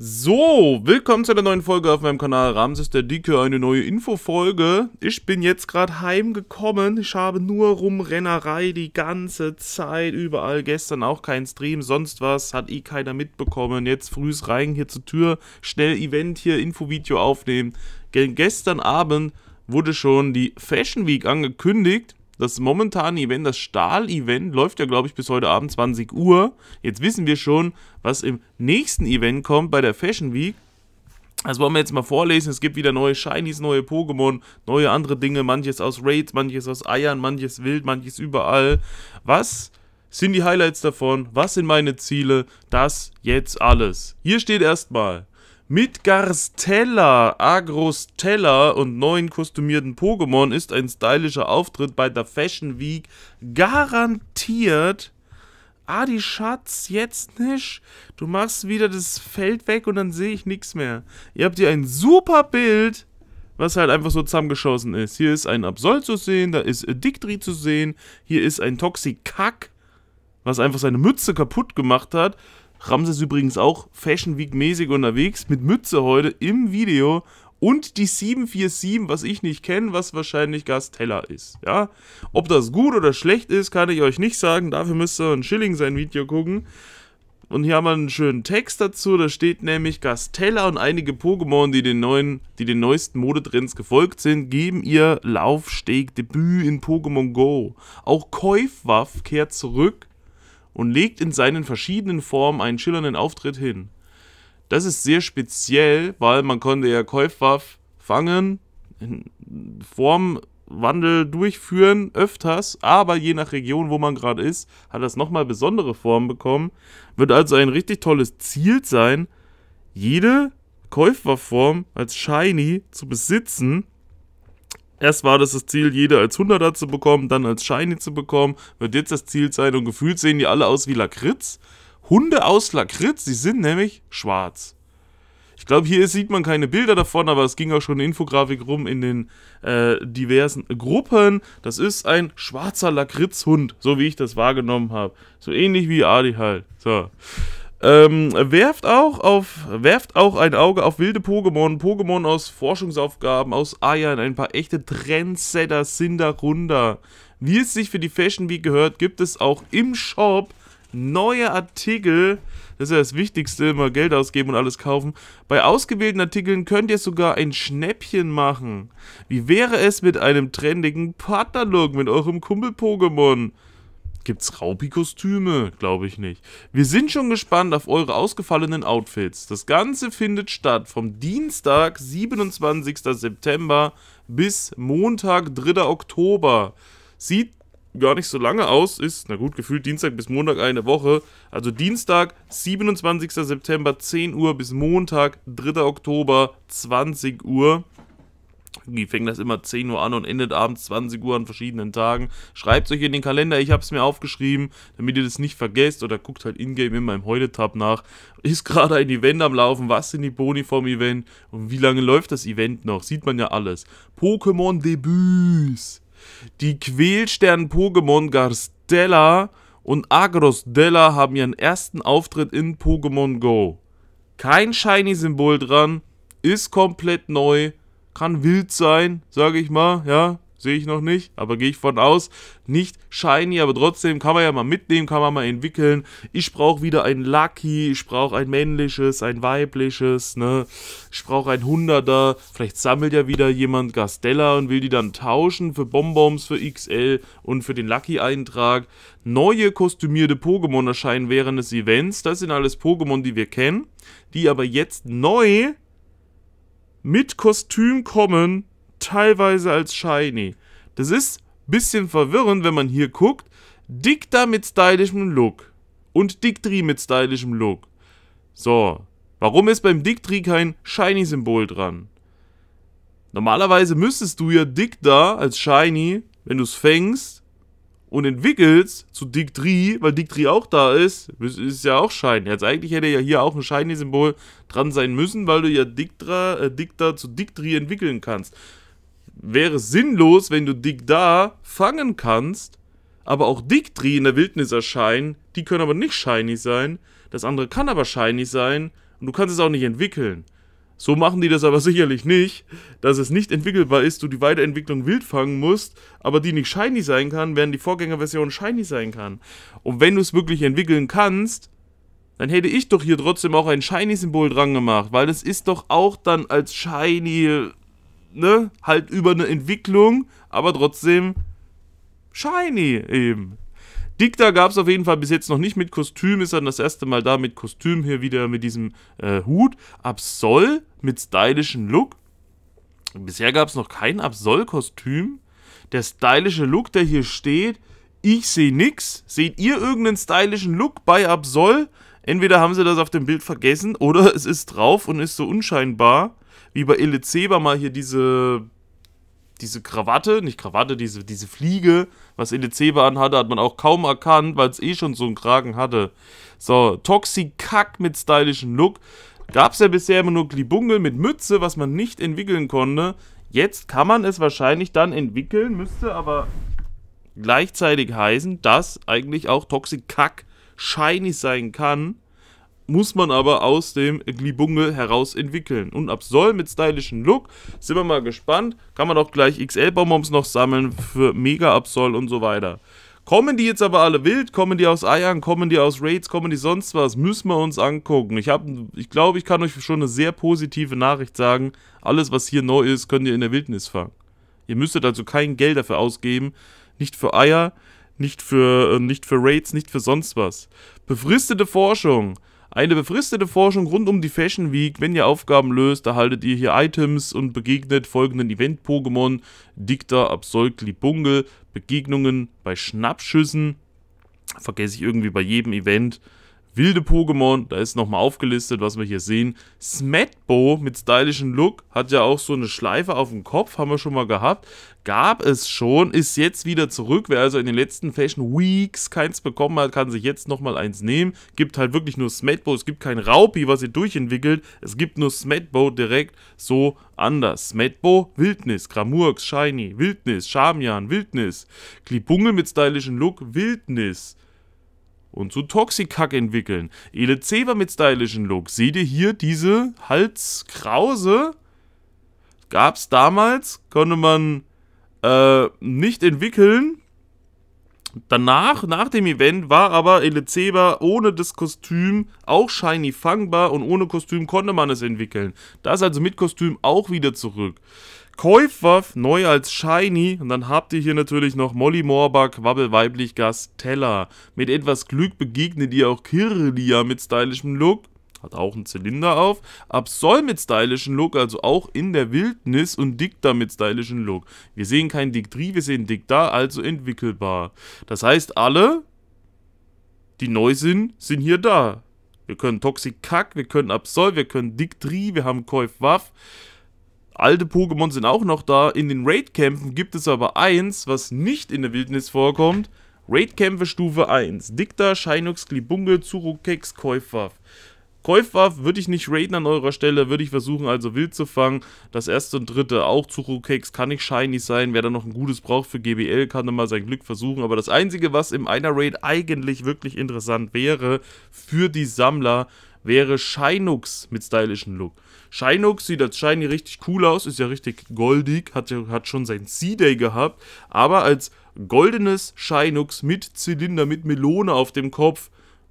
So, willkommen zu einer neuen Folge auf meinem Kanal Ramses der Dicke, eine neue Infofolge. Ich bin jetzt gerade heimgekommen, ich habe nur Rumrennerei die ganze Zeit, überall, gestern auch kein Stream, sonst was, hat eh keiner mitbekommen. Jetzt frühs rein hier zur Tür, schnell Event hier, Infovideo aufnehmen. Gestern Abend wurde schon die Fashion Week angekündigt das momentane Event, das Stahl-Event, läuft ja, glaube ich, bis heute Abend 20 Uhr. Jetzt wissen wir schon, was im nächsten Event kommt bei der Fashion Week. Das wollen wir jetzt mal vorlesen. Es gibt wieder neue Shinies, neue Pokémon, neue andere Dinge. Manches aus Raids, manches aus Eiern, manches wild, manches überall. Was sind die Highlights davon? Was sind meine Ziele? Das jetzt alles. Hier steht erstmal mit Garstella, Agrostella und neuen kostümierten Pokémon ist ein stylischer Auftritt bei der Fashion Week garantiert. Adi ah, Schatz, jetzt nicht. Du machst wieder das Feld weg und dann sehe ich nichts mehr. Ihr habt hier ein super Bild, was halt einfach so zusammengeschossen ist. Hier ist ein Absol zu sehen, da ist Dictri zu sehen, hier ist ein Toxikack, was einfach seine Mütze kaputt gemacht hat. Ramses übrigens auch Fashion Week mäßig unterwegs mit Mütze heute im Video und die 747, was ich nicht kenne, was wahrscheinlich Gastella ist. Ja? Ob das gut oder schlecht ist, kann ich euch nicht sagen. Dafür müsst ihr ein Schilling sein Video gucken. Und hier haben wir einen schönen Text dazu. Da steht nämlich, Gastella und einige Pokémon, die den, neuen, die den neuesten Modetrends gefolgt sind, geben ihr Laufsteg-Debüt in Pokémon Go. Auch Käufwaff kehrt zurück und legt in seinen verschiedenen Formen einen schillernden Auftritt hin. Das ist sehr speziell, weil man konnte ja Käufwaff fangen, Formwandel durchführen, öfters, aber je nach Region, wo man gerade ist, hat das nochmal besondere Formen bekommen. Wird also ein richtig tolles Ziel sein, jede Käufwaffform als Shiny zu besitzen Erst war das das Ziel, jeder als 100er zu bekommen, dann als Shiny zu bekommen. Wird jetzt das Ziel sein und gefühlt sehen die alle aus wie Lakritz. Hunde aus Lakritz, die sind nämlich schwarz. Ich glaube, hier sieht man keine Bilder davon, aber es ging auch schon eine Infografik rum in den äh, diversen Gruppen. Das ist ein schwarzer Lakritzhund, so wie ich das wahrgenommen habe. So ähnlich wie Adi halt. So. Ähm, werft, auch auf, werft auch ein Auge auf wilde Pokémon, Pokémon aus Forschungsaufgaben, aus Eiern, ein paar echte Trendsetter sind darunter. Wie es sich für die Fashion Week gehört, gibt es auch im Shop neue Artikel. Das ist ja das Wichtigste, immer Geld ausgeben und alles kaufen. Bei ausgewählten Artikeln könnt ihr sogar ein Schnäppchen machen. Wie wäre es mit einem trendigen Partnerlook mit eurem Kumpel-Pokémon? Gibt's Raupi-Kostüme? Glaube ich nicht. Wir sind schon gespannt auf eure ausgefallenen Outfits. Das Ganze findet statt vom Dienstag, 27. September bis Montag, 3. Oktober. Sieht gar nicht so lange aus, ist, na gut, gefühlt Dienstag bis Montag eine Woche. Also Dienstag, 27. September, 10 Uhr bis Montag, 3. Oktober, 20 Uhr. Wie fängt das immer 10 Uhr an und endet abends 20 Uhr an verschiedenen Tagen. Schreibt es euch in den Kalender, ich habe es mir aufgeschrieben, damit ihr das nicht vergesst oder guckt halt in-game immer im Heute-Tab nach. Ist gerade ein Event am Laufen, was sind die Boni vom Event und wie lange läuft das Event noch? Sieht man ja alles. Pokémon Debüts. Die Quälstern-Pokémon Garstella und Agrosdella haben ihren ersten Auftritt in Pokémon Go. Kein Shiny-Symbol dran, ist komplett neu kann wild sein, sage ich mal, ja, sehe ich noch nicht, aber gehe ich von aus. Nicht shiny, aber trotzdem kann man ja mal mitnehmen, kann man mal entwickeln. Ich brauche wieder ein Lucky, ich brauche ein männliches, ein weibliches, ne? Ich brauche ein Hunderter. Vielleicht sammelt ja wieder jemand Gastella und will die dann tauschen für Bonbons, für XL und für den Lucky-Eintrag. Neue kostümierte Pokémon erscheinen während des Events. Das sind alles Pokémon, die wir kennen, die aber jetzt neu mit Kostüm kommen, teilweise als Shiny. Das ist ein bisschen verwirrend, wenn man hier guckt. Dicta mit stylischem Look und Dictri mit stylischem Look. So, warum ist beim Dictri kein Shiny-Symbol dran? Normalerweise müsstest du ja Dicta als Shiny, wenn du es fängst, und entwickelst zu Dick 3, weil Dick 3 auch da ist, ist ja auch Shiny. Jetzt eigentlich hätte ja hier auch ein Shiny-Symbol dran sein müssen, weil du ja Diktra, äh, Dikta zu Dick 3 entwickeln kannst. Wäre sinnlos, wenn du Dick da fangen kannst, aber auch Dick 3 in der Wildnis erscheinen, die können aber nicht shiny sein, das andere kann aber shiny sein und du kannst es auch nicht entwickeln. So machen die das aber sicherlich nicht, dass es nicht entwickelbar ist, du die Weiterentwicklung wild fangen musst, aber die nicht shiny sein kann, während die Vorgängerversion shiny sein kann. Und wenn du es wirklich entwickeln kannst, dann hätte ich doch hier trotzdem auch ein Shiny-Symbol dran gemacht, weil das ist doch auch dann als Shiny, ne, halt über eine Entwicklung, aber trotzdem Shiny eben. Dicta gab es auf jeden Fall bis jetzt noch nicht mit Kostüm, ist dann das erste Mal da mit Kostüm hier wieder mit diesem äh, Hut. Absol mit stylischen Look. Bisher gab es noch kein Absol-Kostüm. Der stylische Look, der hier steht, ich sehe nichts. Seht ihr irgendeinen stylischen Look bei Absol? Entweder haben sie das auf dem Bild vergessen oder es ist drauf und ist so unscheinbar. Wie bei Illeceba mal hier diese diese Krawatte, nicht Krawatte, diese, diese Fliege, was Elizebe anhatte, hat man auch kaum erkannt, weil es eh schon so einen Kragen hatte. So, Toxic Kack mit stylischem Look. Gab es ja bisher immer nur Glibungel mit Mütze, was man nicht entwickeln konnte. Jetzt kann man es wahrscheinlich dann entwickeln, müsste aber gleichzeitig heißen, dass eigentlich auch Toxic Kack shiny sein kann muss man aber aus dem Glibunge heraus entwickeln. Und ab soll mit stylischen Look, sind wir mal gespannt, kann man auch gleich XL-Bonbons noch sammeln für Mega Absol und so weiter. Kommen die jetzt aber alle wild? Kommen die aus Eiern? Kommen die aus Raids? Kommen die sonst was? Müssen wir uns angucken. Ich, ich glaube, ich kann euch schon eine sehr positive Nachricht sagen. Alles, was hier neu ist, könnt ihr in der Wildnis fangen. Ihr müsstet also kein Geld dafür ausgeben. Nicht für Eier, nicht für, äh, nicht für Raids, nicht für sonst was. Befristete Forschung. Eine befristete Forschung rund um die Fashion Week. Wenn ihr Aufgaben löst, erhaltet ihr hier Items und begegnet folgenden Event-Pokémon. Dicta, Absol, Klibunge, Begegnungen bei Schnappschüssen. Vergesse ich irgendwie bei jedem Event. Wilde Pokémon, da ist nochmal aufgelistet, was wir hier sehen. Smetbo mit stylischem Look, hat ja auch so eine Schleife auf dem Kopf, haben wir schon mal gehabt. Gab es schon, ist jetzt wieder zurück. Wer also in den letzten Fashion Weeks keins bekommen hat, kann sich jetzt nochmal eins nehmen. Gibt halt wirklich nur Smetbo, es gibt kein Raupi, was ihr durchentwickelt. Es gibt nur Smetbo direkt so anders. Smetbo, Wildnis, Gramurks, Shiny, Wildnis, Charmian, Wildnis. Klibunge mit stylischem Look, Wildnis und zu Toxikack entwickeln. Ele Zeber mit stylischen Look. Seht ihr hier diese Halskrause? Gab's damals, konnte man äh, nicht entwickeln. Danach, nach dem Event, war aber Elezeba ohne das Kostüm auch shiny fangbar und ohne Kostüm konnte man es entwickeln. Da ist also mit Kostüm auch wieder zurück. Käufwaff, neu als Shiny. Und dann habt ihr hier natürlich noch Molly Morbach, Wabbel Weiblichgas, Teller. Mit etwas Glück begegnet ihr auch Kirlia mit stylischem Look. Hat auch einen Zylinder auf. Absol mit stylischen Look, also auch in der Wildnis und Dicta mit stylischen Look. Wir sehen kein Dick wir sehen Dicta, also entwickelbar. Das heißt, alle, die neu sind, sind hier da. Wir können Toxic Kack, wir können Absol, wir können Dick wir haben Käuf Waff. Alte Pokémon sind auch noch da. In den Raid-Kämpfen gibt es aber eins, was nicht in der Wildnis vorkommt. Raid-Kämpfe Stufe 1. Dicta, Shinox, Glibunge, Zurukex, Käufwaff. Käufwaff würde ich nicht raiden an eurer Stelle, würde ich versuchen also wild zu fangen. Das erste und dritte auch Zuckercakes kann nicht shiny sein. Wer da noch ein gutes braucht für GBL, kann dann mal sein Glück versuchen. Aber das einzige, was im einer Raid eigentlich wirklich interessant wäre für die Sammler, wäre Shinux mit stylischem Look. Shinux sieht als Shiny richtig cool aus, ist ja richtig goldig, hat, hat schon sein C-Day gehabt, aber als goldenes Shinux mit Zylinder, mit Melone auf dem Kopf,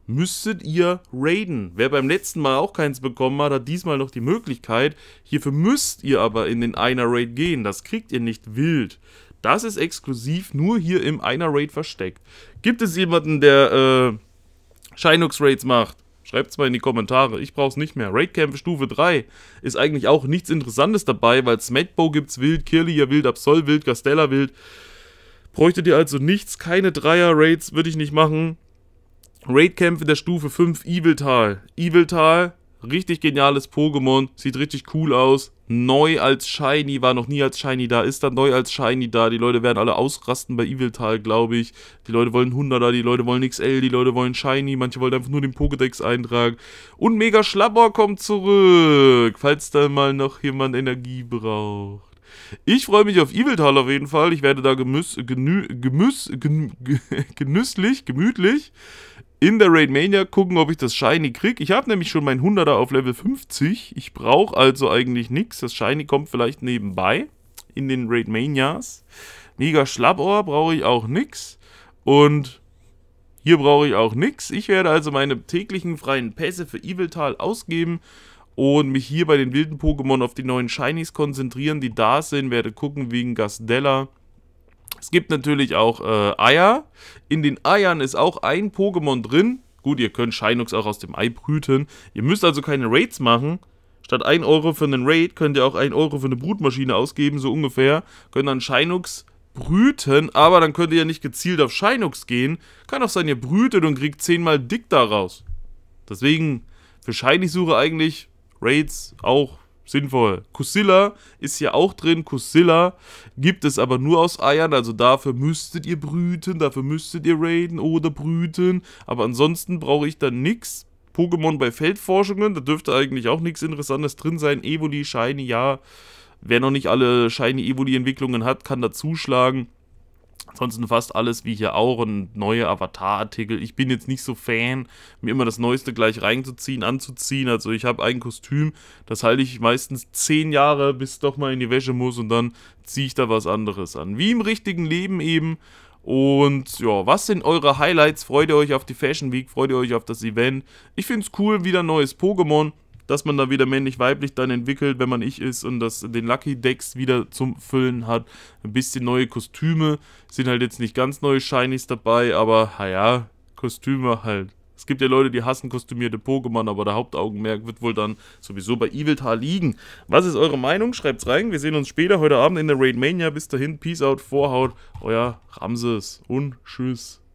müsstet ihr raiden. Wer beim letzten Mal auch keins bekommen hat, hat diesmal noch die Möglichkeit. Hierfür müsst ihr aber in den Einer Raid gehen. Das kriegt ihr nicht wild. Das ist exklusiv nur hier im Einer Raid versteckt. Gibt es jemanden, der äh, Shinux Raids macht? Schreibt es mal in die Kommentare. Ich brauch's nicht mehr. Raidkämpfe Stufe 3 ist eigentlich auch nichts Interessantes dabei, weil Smetbo gibt's wild, Kirlia wild, Absol wild, Castella wild. Bräuchtet ihr also nichts, keine Dreier-Raids würde ich nicht machen. Raidkämpfe der Stufe 5 Eviltal. Eviltal, richtig geniales Pokémon, sieht richtig cool aus. Neu als Shiny, war noch nie als Shiny da, ist dann neu als Shiny da. Die Leute werden alle ausrasten bei Eviltal, glaube ich. Die Leute wollen 100er, die Leute wollen XL, die Leute wollen Shiny, manche wollen einfach nur den Pokédex eintragen. Und Mega Schlapper kommt zurück, falls da mal noch jemand Energie braucht. Ich freue mich auf Eviltal auf jeden Fall. Ich werde da gemüß, genü, gemüß, gen, genüsslich, gemütlich in der Raid Mania gucken, ob ich das Shiny kriege. Ich habe nämlich schon mein 100er auf Level 50. Ich brauche also eigentlich nichts. Das Shiny kommt vielleicht nebenbei in den Raid Manias. Mega Schlappohr brauche ich auch nichts. Und hier brauche ich auch nichts. Ich werde also meine täglichen freien Pässe für Eviltal ausgeben und mich hier bei den wilden Pokémon auf die neuen Shinies konzentrieren, die da sind. Werde gucken wegen Gastella. Es gibt natürlich auch äh, Eier. In den Eiern ist auch ein Pokémon drin. Gut, ihr könnt Shinox auch aus dem Ei brüten. Ihr müsst also keine Raids machen. Statt 1 Euro für einen Raid könnt ihr auch 1 Euro für eine Brutmaschine ausgeben, so ungefähr. Könnt dann Shinox brüten, aber dann könnt ihr ja nicht gezielt auf Shinox gehen. Kann auch sein, ihr brütet und kriegt 10 mal dick daraus. Deswegen, für Shiny-Suche eigentlich Raids auch sinnvoll. Kusilla ist hier auch drin. Kusilla gibt es aber nur aus Eiern. Also dafür müsstet ihr brüten, dafür müsstet ihr raiden oder brüten. Aber ansonsten brauche ich dann nichts. Pokémon bei Feldforschungen, da dürfte eigentlich auch nichts Interessantes drin sein. Evoli, Shiny, ja. Wer noch nicht alle Shiny Evoli-Entwicklungen hat, kann da zuschlagen. Ansonsten fast alles, wie hier auch, ein neuer Avatar-Artikel. Ich bin jetzt nicht so Fan, mir immer das Neueste gleich reinzuziehen, anzuziehen. Also ich habe ein Kostüm, das halte ich meistens zehn Jahre, bis es doch mal in die Wäsche muss und dann ziehe ich da was anderes an. Wie im richtigen Leben eben. Und ja, was sind eure Highlights? Freut ihr euch auf die Fashion Week? Freut ihr euch auf das Event? Ich finde es cool, wieder ein neues Pokémon dass man da wieder männlich-weiblich dann entwickelt, wenn man ich ist und das, den Lucky Decks wieder zum Füllen hat. Ein bisschen neue Kostüme, sind halt jetzt nicht ganz neue Shinies dabei, aber naja, Kostüme halt. Es gibt ja Leute, die hassen kostümierte Pokémon, aber der Hauptaugenmerk wird wohl dann sowieso bei Evil Tar liegen. Was ist eure Meinung? Schreibt's rein. Wir sehen uns später heute Abend in der Raid Mania. Bis dahin, Peace out, Vorhaut, euer Ramses und Tschüss.